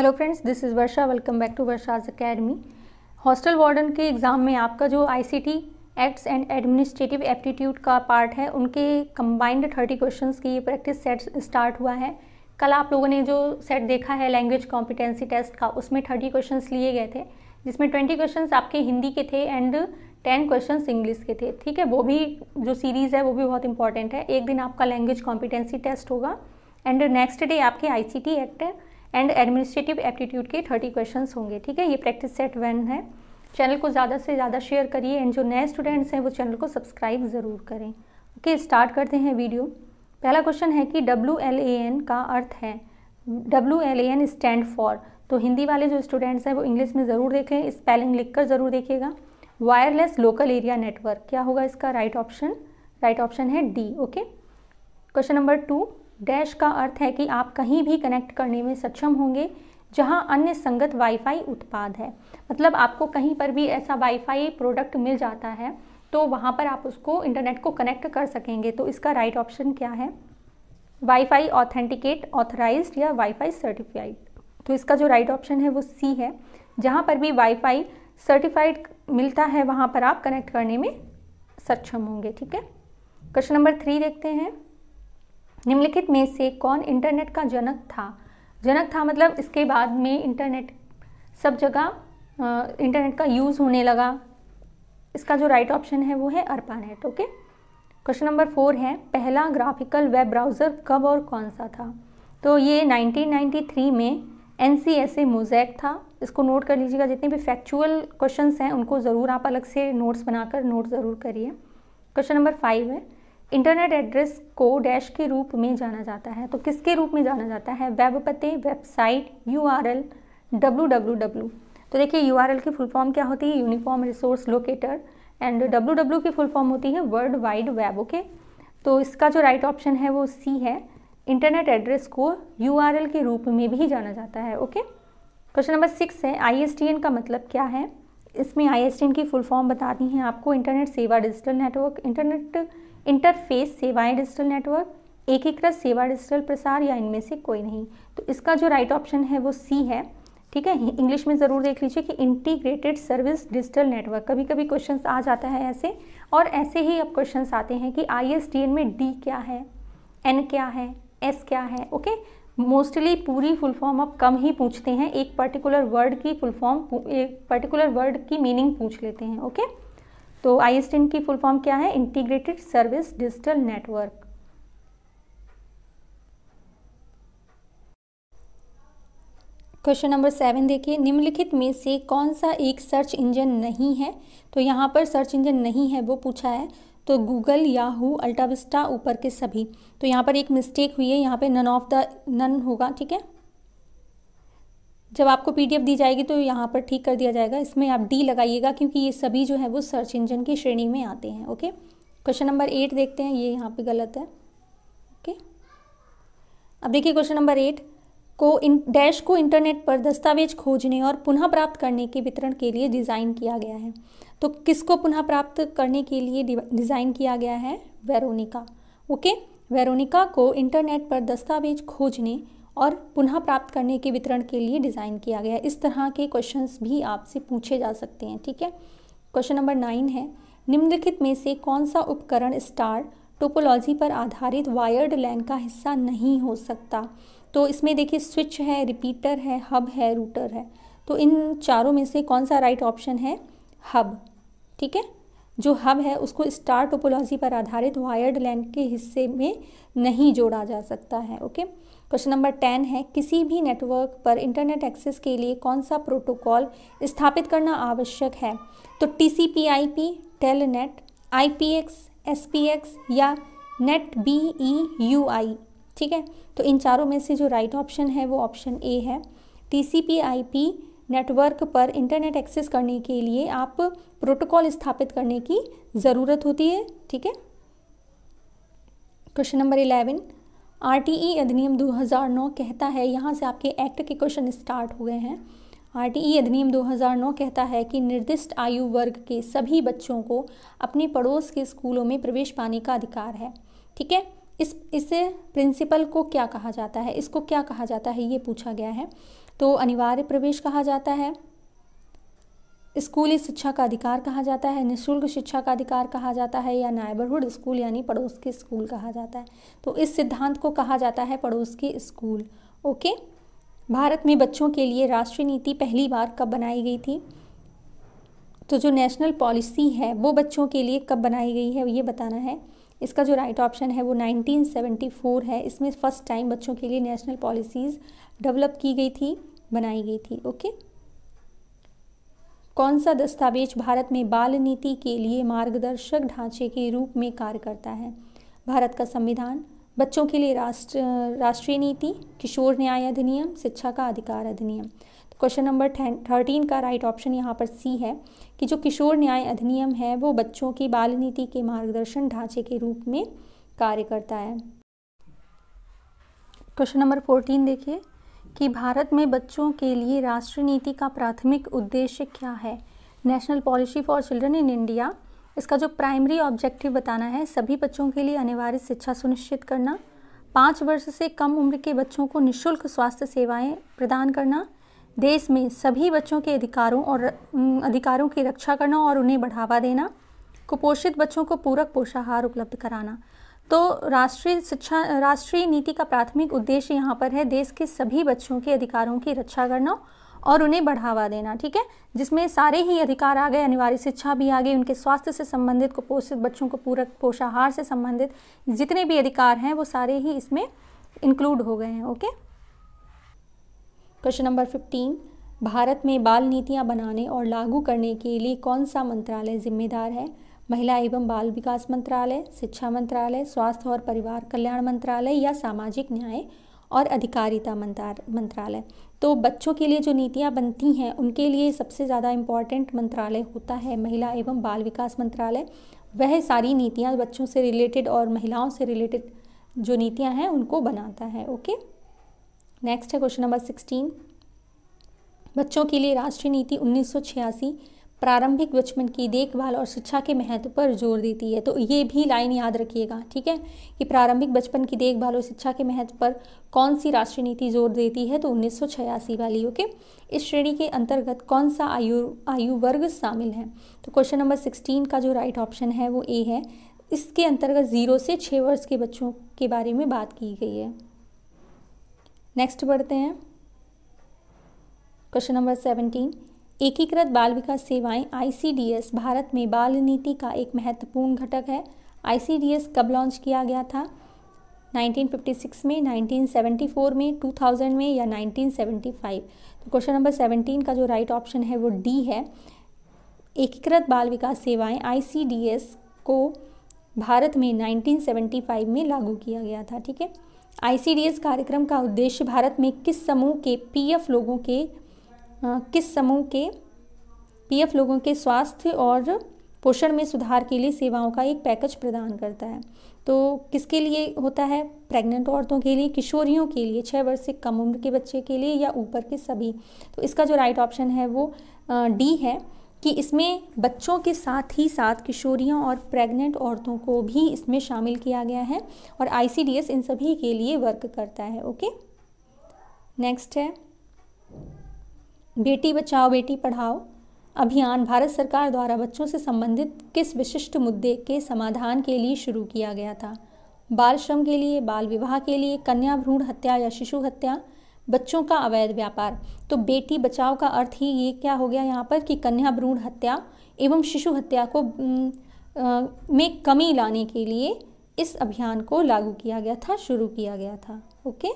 Hello friends this is Varsha welcome back to Varsha's academy hostel warden के exam में आपका जो ICT acts and administrative aptitude का part है उनके कंबाइंड थर्टी क्वेश्चंस की ये प्रैक्टिस सेट स्टार्ट हुआ है कल आप लोगों ने जो सेट देखा है लैंग्वेज कॉम्पिटेंसी टेस्ट का उसमें थर्टी क्वेश्चन लिए गए थे जिसमें ट्वेंटी क्वेश्चन आपके हिंदी के थे एंड टेन क्वेश्चन इंग्लिश के थे ठीक है वो भी जो सीरीज़ है वो भी बहुत इंपॉर्टेंट है एक दिन आपका लैंग्वेज कॉम्पिटेंसी टेस्ट होगा एंड नेक्स्ट डे आपके I C T act and administrative aptitude के थर्टी क्वेश्चन होंगे ठीक है ये प्रैक्टिस सेट वन है चैनल को ज़्यादा से ज़्यादा शेयर करिए एंड जो नए स्टूडेंट्स हैं वो चैनल को सब्सक्राइब ज़रूर करें ओके okay, स्टार्ट करते हैं वीडियो पहला क्वेश्चन है कि डब्ल्यू एल ए एन का अर्थ है W L A N stand for तो हिंदी वाले जो स्टूडेंट्स हैं वो इंग्लिश में ज़रूर देखें स्पेलिंग लिख कर ज़रूर देखिएगा वायरलेस लोकल एरिया नेटवर्क क्या होगा इसका राइट ऑप्शन राइट ऑप्शन है D okay question number two dash का अर्थ है कि आप कहीं भी कनेक्ट करने में सक्षम होंगे जहां अन्य संगत वाईफाई उत्पाद है मतलब आपको कहीं पर भी ऐसा वाईफाई प्रोडक्ट मिल जाता है तो वहाँ पर आप उसको इंटरनेट को कनेक्ट कर सकेंगे तो इसका राइट right ऑप्शन क्या है वाईफाई ऑथेंटिकेट ऑथराइज या वाईफाई सर्टिफाइड तो इसका जो राइट right ऑप्शन है वो सी है जहाँ पर भी वाईफाई सर्टिफाइड मिलता है वहाँ पर आप कनेक्ट करने में सक्षम होंगे ठीक है क्वेश्चन नंबर थ्री देखते हैं निम्नलिखित में से कौन इंटरनेट का जनक था जनक था मतलब इसके बाद में इंटरनेट सब जगह इंटरनेट का यूज़ होने लगा इसका जो राइट ऑप्शन है वो है ARPANET okay question number four है पहला ग्राफिकल वेब ब्राउज़र कब और कौन सा था तो ये 1993 में N C S A Mosaic था इसको नोट कर लीजिएगा जितने भी फैक्चुअल क्वेश्चंस हैं उनको ज़रूर आप अलग से नोट्स बनाकर नोट ज़रूर करिए क्वेश्चन नंबर फाइव है इंटरनेट एड्रेस को डैश के रूप में जाना जाता है तो किसके रूप में जाना जाता है वेब पते website U R L W W W तो देखिए यू आर एल की फुल फॉर्म क्या होती है uniform resource locator and W W की फुल फॉर्म होती है वर्ल्ड वाइड वेब ओके तो इसका जो राइट right ऑप्शन है वो सी है इंटरनेट एड्रेस को यू आर एल के रूप में भी जाना जाता है ओके क्वेश्चन नंबर सिक्स है आई एस टी एन का मतलब क्या है इसमें आई एस टी एन की फुल फॉर्म बताती हैं आपको इंटरनेट सेवा डिजिटल नेटवर्क इंटरनेट इंटरफेस सेवाएं डिजिटल नेटवर्क एकीकृत सेवा डिजिटल प्रसार या इनमें से कोई नहीं तो इसका जो राइट ऑप्शन है वो सी है ठीक है इंग्लिश में ज़रूर देख लीजिए कि इंटीग्रेटेड सर्विस डिजिटल नेटवर्क कभी कभी क्वेश्चन आ जाता है ऐसे और ऐसे ही अब क्वेश्चन आते हैं कि आई में डी क्या है एन क्या है एस क्या है ओके मोस्टली पूरी फुल फॉर्म अब कम ही पूछते हैं एक पर्टिकुलर वर्ड की फुल फॉर्म एक पर्टिकुलर वर्ड की मीनिंग पूछ लेते हैं ओके okay? तो आई की फुल फॉर्म क्या है integrated service digital network question number seven देखिए निम्नलिखित में से कौन सा एक सर्च इंजन नहीं है तो यहाँ पर सर्च इंजन नहीं है वो पूछा है तो गूगल याहू अल्टाविस्टा ऊपर के सभी तो यहाँ पर एक मिस्टेक हुई है यहाँ पे नन ऑफ द नन होगा ठीक है जब आपको पीडीएफ दी जाएगी तो यहाँ पर ठीक कर दिया जाएगा इसमें आप डी लगाइएगा क्योंकि ये सभी जो है वो सर्च इंजन की श्रेणी में आते हैं ओके क्वेश्चन नंबर एट देखते हैं ये यहाँ पे गलत है ओके अब देखिए क्वेश्चन नंबर एट को इन डैश को इंटरनेट पर दस्तावेज खोजने और पुनः प्राप्त करने के वितरण के लिए डिज़ाइन किया गया है तो किसको पुनः प्राप्त करने के लिए डिज़ाइन किया गया है वेरोनिका ओके वेरोनिका को इंटरनेट पर दस्तावेज खोजने और पुनः प्राप्त करने के वितरण के लिए डिज़ाइन किया गया है इस तरह के क्वेश्चंस भी आपसे पूछे जा सकते हैं ठीक है क्वेश्चन नंबर नाइन है निम्नलिखित में से कौन सा उपकरण स्टार टोपोलॉजी पर आधारित वायर्ड लैन का हिस्सा नहीं हो सकता तो इसमें देखिए स्विच है रिपीटर है हब है रूटर है तो इन चारों में से कौन सा राइट ऑप्शन है हब ठीक है जो हब है उसको स्टार टोपोलॉजी पर आधारित वायर्ड लैन के हिस्से में नहीं जोड़ा जा सकता है okay okay? Question number ten है किसी भी नेटवर्क पर इंटरनेट एक्सेस के लिए कौन सा प्रोटोकॉल स्थापित करना आवश्यक है तो T C P I P telnet I P X S P X या net B E U I ठीक है तो इन चारों में से जो राइट right ऑप्शन है वो ऑप्शन ए है T C P I P network पर इंटरनेट एक्सेस करने के लिए आप प्रोटोकॉल स्थापित करने की ज़रूरत होती है ठीक है क्वेश्चन नंबर इलेवन आरटीई अधिनियम 2009 कहता है यहाँ से आपके एक्ट के क्वेश्चन स्टार्ट हुए हैं आरटीई अधिनियम 2009 कहता है कि निर्दिष्ट आयु वर्ग के सभी बच्चों को अपने पड़ोस के स्कूलों में प्रवेश पाने का अधिकार है ठीक है इस इसे प्रिंसिपल को क्या कहा जाता है इसको क्या कहा जाता है ये पूछा गया है तो अनिवार्य प्रवेश कहा जाता है स्कूली शिक्षा का अधिकार कहा जाता है निःशुल्क शिक्षा का अधिकार कहा जाता है या नाइबरहुड स्कूल यानी पड़ोस के स्कूल कहा जाता है तो इस सिद्धांत को कहा जाता है पड़ोस के स्कूल ओके भारत में बच्चों के लिए राष्ट्रीय नीति पहली बार कब बनाई गई थी तो जो नेशनल पॉलिसी है वो बच्चों के लिए कब बनाई गई है ये बताना है इसका जो राइट ऑप्शन है वो 1974 है इसमें फ़र्स्ट टाइम बच्चों के लिए नेशनल पॉलिसीज़ डेवलप की गई थी बनाई गई थी ओके कौन सा दस्तावेज भारत में बाल नीति के लिए मार्गदर्शक ढांचे के रूप में कार्य करता है भारत का संविधान बच्चों के लिए राष्ट्र राष्ट्रीय नीति किशोर न्याय अधिनियम शिक्षा का अधिकार अधिनियम तो क्वेश्चन नंबर थर्टीन का राइट ऑप्शन यहाँ पर सी है कि जो किशोर न्याय अधिनियम है वो बच्चों की बाल नीति के मार्गदर्शन ढांचे के रूप में कार्य करता है क्वेश्चन नंबर फोर्टीन देखिए कि भारत में बच्चों के लिए राष्ट्रीय नीति का प्राथमिक उद्देश्य क्या है national policy for children in India इसका जो प्राइमरी ऑब्जेक्टिव बताना है सभी बच्चों के लिए अनिवार्य शिक्षा सुनिश्चित करना पाँच वर्ष से कम उम्र के बच्चों को निशुल्क स्वास्थ्य सेवाएं प्रदान करना देश में सभी बच्चों के अधिकारों और अधिकारों की रक्षा करना और उन्हें बढ़ावा देना कुपोषित बच्चों को पूरक पोषाहार उपलब्ध कराना तो राष्ट्रीय शिक्षा राष्ट्रीय नीति का प्राथमिक उद्देश्य यहाँ पर है देश के सभी बच्चों के अधिकारों की रक्षा करना और उन्हें बढ़ावा देना ठीक है जिसमें सारे ही अधिकार आ गए अनिवार्य शिक्षा भी आ गई उनके स्वास्थ्य से संबंधित कुपोषित बच्चों को पूरक पोषाहार से संबंधित जितने भी अधिकार हैं वो सारे ही इसमें इंक्लूड हो गए हैं okay question number fifteen Bharat में बाल नीतियाँ बनाने और लागू करने के लिए कौन सा मंत्रालय जिम्मेदार है महिला एवं बाल विकास मंत्रालय शिक्षा मंत्रालय स्वास्थ्य और परिवार कल्याण मंत्रालय या सामाजिक न्याय और अधिकारिता मंत्रालय तो बच्चों के लिए जो नीतियाँ बनती हैं उनके लिए सबसे ज़्यादा इम्पॉर्टेंट मंत्रालय होता है महिला एवं बाल विकास मंत्रालय वह सारी नीतियाँ बच्चों से रिलेटेड और महिलाओं से रिलेटेड जो नीतियाँ हैं उनको बनाता है ओके नेक्स्ट है क्वेश्चन नंबर सिक्सटीन बच्चों के लिए राष्ट्रीय नीति उन्नीस प्रारंभिक बचपन की देखभाल और शिक्षा के महत्व पर जोर देती है तो ये भी लाइन याद रखिएगा ठीक है कि प्रारंभिक बचपन की देखभाल और शिक्षा के महत्व पर कौन सी राष्ट्रीय नीति जोर देती है तो उन्नीस वाली ओके इस श्रेणी के अंतर्गत कौन सा आयु आयु वर्ग शामिल है तो क्वेश्चन नंबर सिक्सटीन का जो राइट ऑप्शन है वो ए है इसके अंतर्गत जीरो से छः वर्ष के बच्चों के बारे में बात की गई है नेक्स्ट बढ़ते हैं क्वेश्चन नंबर सेवनटीन एकीकृत बाल विकास सेवाएं आईसीडीएस भारत में बाल नीति का एक महत्वपूर्ण घटक है आईसीडीएस कब लॉन्च किया गया था 1956 में 1974 में 2000 में या 1975 तो क्वेश्चन नंबर 17 का जो राइट ऑप्शन है वो डी है एकीकृत बाल विकास सेवाएं आईसीडीएस को भारत में 1975 में लागू किया गया था ठीक है आईसीडीएस कार्यक्रम का उद्देश्य भारत में किस समूह के पीएफ लोगों के किस समूह के पीएफ लोगों के स्वास्थ्य और पोषण में सुधार के लिए सेवाओं का एक पैकेज प्रदान करता है तो किसके लिए होता है प्रेग्नेंट औरतों के लिए किशोरियों के लिए छः वर्ष से कम उम्र के बच्चे के लिए या ऊपर के सभी तो इसका जो राइट ऑप्शन है वो डी है कि इसमें बच्चों के साथ ही साथ किशोरियों और प्रेग्नेंट औरतों को भी इसमें शामिल किया गया है और आईसीडीएस इन सभी के लिए वर्क करता है ओके नेक्स्ट है बेटी बचाओ बेटी पढ़ाओ अभियान भारत सरकार द्वारा बच्चों से संबंधित किस विशिष्ट मुद्दे के समाधान के लिए शुरू किया गया था बाल श्रम के लिए बाल विवाह के लिए कन्या भ्रूण हत्या या शिशु हत्या बच्चों का अवैध व्यापार तो बेटी बचाओ का अर्थ ही ये क्या हो गया यहाँ पर कि कन्या भ्रूण हत्या एवं शिशु हत्या को आ, में कमी लाने के लिए इस अभियान को लागू किया गया था शुरू किया गया था ओके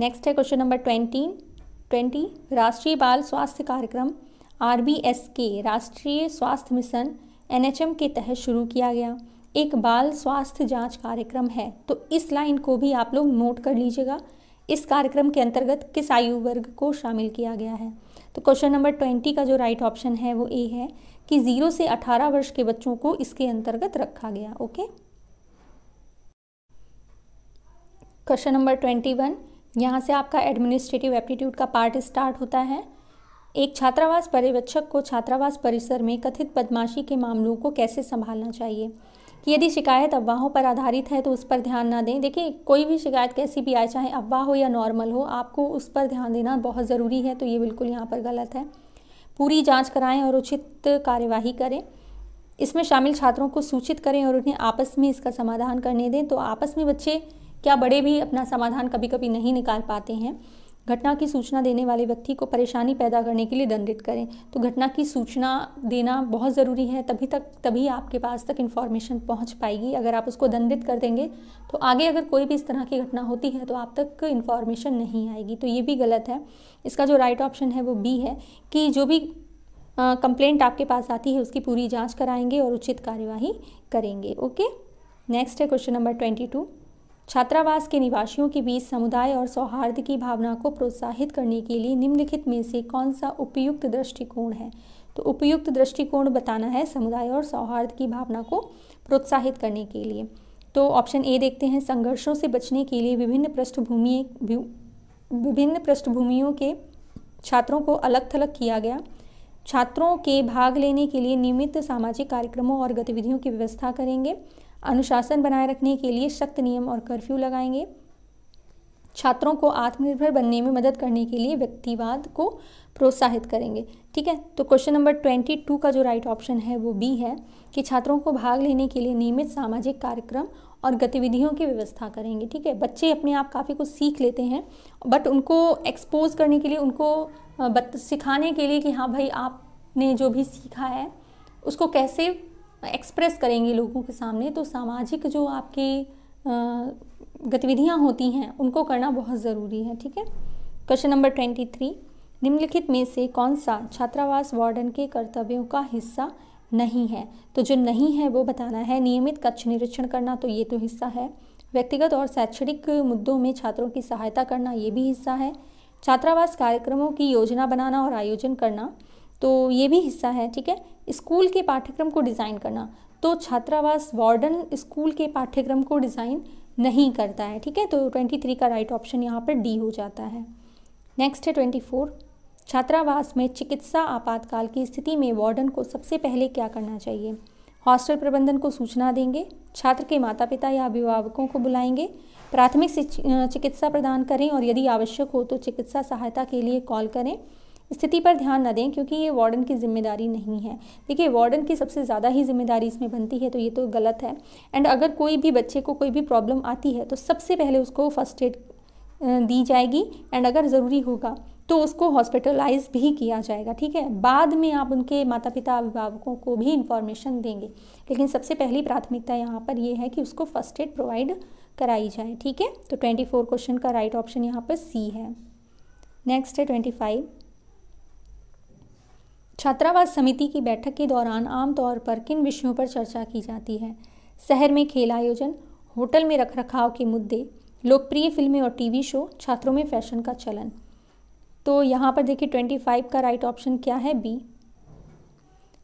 नेक्स्ट है क्वेश्चन नंबर ट्वेंटीन ट्वेंटी राष्ट्रीय बाल स्वास्थ्य कार्यक्रम आर के राष्ट्रीय स्वास्थ्य मिशन एन के तहत शुरू किया गया एक बाल स्वास्थ्य जांच कार्यक्रम है तो इस लाइन को भी आप लोग नोट कर लीजिएगा इस कार्यक्रम के अंतर्गत किस आयु वर्ग को शामिल किया गया है तो क्वेश्चन नंबर ट्वेंटी का जो राइट ऑप्शन है वो ए है कि ज़ीरो से अठारह वर्ष के बच्चों को इसके अंतर्गत रखा गया okay question number twenty one यहाँ से आपका एडमिनिस्ट्रेटिव एप्टीट्यूड का पार्ट स्टार्ट होता है एक छात्रावास पर्यवेक्षक को छात्रावास परिसर में कथित बदमाशी के मामलों को कैसे संभालना चाहिए कि यदि शिकायत अफवाहों पर आधारित है तो उस पर ध्यान ना दें देखिए कोई भी शिकायत कैसी भी आए चाहे अफवाह हो या नॉर्मल हो आपको उस पर ध्यान देना बहुत ज़रूरी है तो ये बिल्कुल यहाँ पर गलत है पूरी जांच कराएं और उचित कार्यवाही करें इसमें शामिल छात्रों को सूचित करें और उन्हें आपस में इसका समाधान करने दें तो आपस में बच्चे क्या बड़े भी अपना समाधान कभी कभी नहीं निकाल पाते हैं घटना की सूचना देने वाले व्यक्ति को परेशानी पैदा करने के लिए दंडित करें तो घटना की सूचना देना बहुत ज़रूरी है तभी तक तभी आपके पास तक इन्फॉर्मेशन पहुंच पाएगी अगर आप उसको दंडित कर देंगे तो आगे अगर कोई भी इस तरह की घटना होती है तो आप तक इन्फॉर्मेशन नहीं आएगी तो ये भी गलत है इसका जो राइट ऑप्शन है वो बी है कि जो भी कंप्लेंट आपके पास आती है उसकी पूरी जाँच कराएँगे और उचित कार्यवाही करेंगे ओके नेक्स्ट है क्वेश्चन नंबर ट्वेंटी टू छात्रावास के निवासियों के बीच समुदाय और सौहार्द की भावना को प्रोत्साहित करने के लिए निम्नलिखित में से कौन सा उपयुक्त दृष्टिकोण है तो उपयुक्त दृष्टिकोण बताना है समुदाय और सौहार्द की भावना को प्रोत्साहित करने के लिए तो ऑप्शन ए देखते हैं संघर्षों से बचने के लिए विभिन्न पृष्ठभूमि विभिन्न पृष्ठभूमियों के छात्रों को अलग थलग किया गया छात्रों के भाग लेने के लिए नियमित सामाजिक कार्यक्रमों और गतिविधियों की व्यवस्था करेंगे अनुशासन बनाए रखने के लिए सख्त नियम और कर्फ्यू लगाएंगे छात्रों को आत्मनिर्भर बनने में मदद करने के लिए व्यक्तिवाद को प्रोत्साहित करेंगे ठीक है तो क्वेश्चन नंबर ट्वेंटी टू का जो राइट ऑप्शन है वो बी है कि छात्रों को भाग लेने के लिए नियमित सामाजिक कार्यक्रम और गतिविधियों की व्यवस्था करेंगे ठीक है बच्चे अपने आप काफ़ी कुछ सीख लेते हैं बट उनको एक्सपोज करने के लिए उनको सिखाने के लिए कि हाँ भाई आपने जो भी सीखा है उसको कैसे एक्सप्रेस करेंगे लोगों के सामने तो सामाजिक जो आपकी गतिविधियाँ होती हैं उनको करना बहुत ज़रूरी है ठीक है क्वेश्चन नंबर ट्वेंटी थ्री निम्नलिखित में से कौन सा छात्रावास वार्डन के कर्तव्यों का हिस्सा नहीं है तो जो नहीं है वो बताना है नियमित कक्ष निरीक्षण करना तो ये तो हिस्सा है व्यक्तिगत और शैक्षणिक मुद्दों में छात्रों की सहायता करना ये भी हिस्सा है छात्रावास कार्यक्रमों की योजना बनाना और आयोजन करना तो ये भी हिस्सा है ठीक है स्कूल के पाठ्यक्रम को डिज़ाइन करना तो छात्रावास वार्डन स्कूल के पाठ्यक्रम को डिज़ाइन नहीं करता है ठीक है तो ट्वेंटी थ्री का राइट ऑप्शन यहाँ पर डी हो जाता है नेक्स्ट है ट्वेंटी फोर छात्रावास में चिकित्सा आपातकाल की स्थिति में वार्डन को सबसे पहले क्या करना चाहिए हॉस्टल प्रबंधन को सूचना देंगे छात्र के माता पिता या अभिभावकों को बुलाएंगे प्राथमिक चिकित्सा प्रदान करें और यदि आवश्यक हो तो चिकित्सा सहायता के लिए कॉल करें स्थिति पर ध्यान न दें क्योंकि ये वार्डन की जिम्मेदारी नहीं है देखिए वार्डन की सबसे ज़्यादा ही जिम्मेदारी इसमें बनती है तो ये तो गलत है एंड अगर कोई भी बच्चे को कोई भी प्रॉब्लम आती है तो सबसे पहले उसको फर्स्ट एड दी जाएगी एंड अगर ज़रूरी होगा तो उसको हॉस्पिटलाइज भी किया जाएगा ठीक है बाद में आप उनके माता पिता अभिभावकों को भी इन्फॉर्मेशन देंगे लेकिन सबसे पहली प्राथमिकता यहाँ पर यह है कि उसको फर्स्ट एड प्रोवाइड कराई जाए ठीक है तो ट्वेंटी फोर क्वेश्चन का राइट ऑप्शन यहाँ पर सी है नेक्स्ट है ट्वेंटी फाइव छात्रावास समिति की बैठक के दौरान आमतौर पर किन विषयों पर चर्चा की जाती है शहर में खेल आयोजन होटल में रखरखाव के मुद्दे लोकप्रिय फिल्में और टीवी शो छात्रों में फैशन का चलन तो यहाँ पर देखिए ट्वेंटी फाइव का राइट ऑप्शन क्या है बी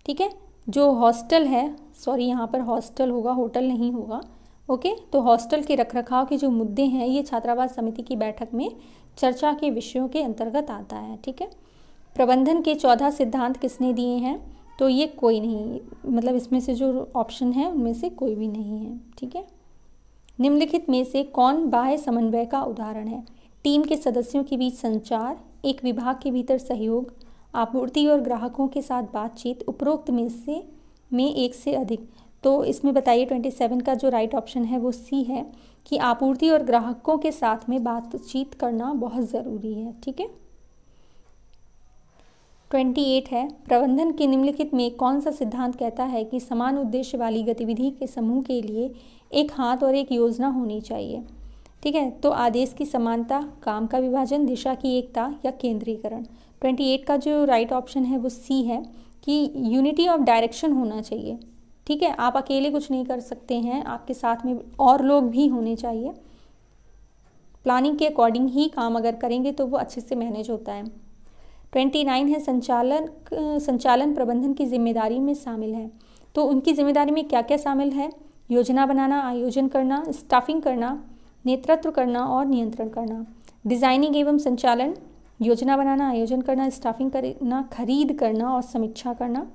ठीक है जो हॉस्टल है सॉरी यहाँ पर हॉस्टल होगा होटल नहीं होगा ओके तो हॉस्टल के रखरखाव के जो मुद्दे हैं ये छात्रावास समिति की बैठक में चर्चा के विषयों के अंतर्गत आता है ठीक है प्रबंधन के चौदह सिद्धांत किसने दिए हैं तो ये कोई नहीं मतलब इसमें से जो ऑप्शन है उनमें से कोई भी नहीं है ठीक है निम्नलिखित में से कौन बाह्य समन्वय का उदाहरण है टीम के सदस्यों के बीच संचार एक विभाग के भीतर सहयोग आपूर्ति और ग्राहकों के साथ बातचीत उपरोक्त में से में एक से अधिक तो इसमें बताइए ट्वेंटी सेवन का जो राइट ऑप्शन है वो सी है कि आपूर्ति और ग्राहकों के साथ में बातचीत करना बहुत ज़रूरी है ठीक है ट्वेंटी एट है प्रबंधन के निम्नलिखित में कौन सा सिद्धांत कहता है कि समान उद्देश्य वाली गतिविधि के समूह के लिए एक हाथ और एक योजना होनी चाहिए ठीक है तो आदेश की समानता काम का विभाजन दिशा की एकता या केंद्रीकरण ट्वेंटी एट का जो राइट ऑप्शन है वो सी है कि यूनिटी ऑफ डायरेक्शन होना चाहिए ठीक है आप अकेले कुछ नहीं कर सकते हैं आपके साथ में और लोग भी होने चाहिए प्लानिंग के अकॉर्डिंग ही काम अगर करेंगे तो वो अच्छे से मैनेज होता है ट्वेंटी नाइन है संचालन संचालन प्रबंधन की जिम्मेदारी में शामिल है तो उनकी जिम्मेदारी में क्या क्या शामिल है योजना बनाना आयोजन करना स्टाफिंग करना नेतृत्व करना और नियंत्रण करना डिजाइनिंग एवं संचालन योजना बनाना आयोजन करना स्टाफिंग करना खरीद करना और समीक्षा करना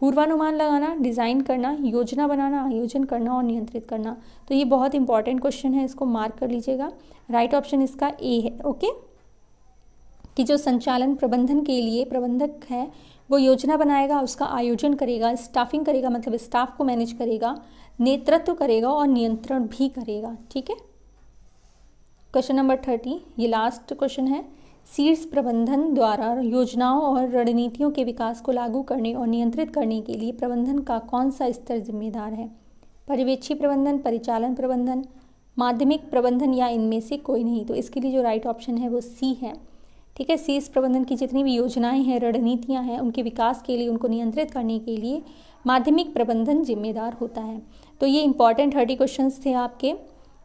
पूर्वानुमान लगाना डिज़ाइन करना योजना बनाना आयोजन करना और नियंत्रित करना तो ये बहुत इंपॉर्टेंट क्वेश्चन है इसको मार्क कर लीजिएगा राइट ऑप्शन इसका ए है ओके कि जो संचालन प्रबंधन के लिए प्रबंधक है वो योजना बनाएगा उसका आयोजन करेगा स्टाफिंग करेगा मतलब स्टाफ को मैनेज करेगा नेतृत्व करेगा और नियंत्रण भी करेगा ठीक है क्वेश्चन नंबर थर्टी ये लास्ट क्वेश्चन है शीर्ष प्रबंधन द्वारा योजनाओं और रणनीतियों के विकास को लागू करने और नियंत्रित करने के लिए प्रबंधन का कौन सा स्तर जिम्मेदार है पर्यवेक्षी प्रबंधन परिचालन प्रबंधन माध्यमिक प्रबंधन या इनमें से कोई नहीं तो इसके लिए जो राइट ऑप्शन है वो सी है ठीक है सीस प्रबंधन की जितनी भी योजनाएं हैं रणनीतियां हैं उनके विकास के लिए उनको नियंत्रित करने के लिए माध्यमिक प्रबंधन जिम्मेदार होता है तो ये इंपॉर्टेंट थर्टी क्वेश्चन थे आपके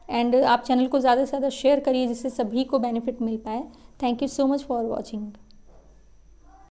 एंड आप चैनल को ज़्यादा से ज़्यादा शेयर करिए जिससे सभी को बेनिफिट मिल पाए thank you so much for watching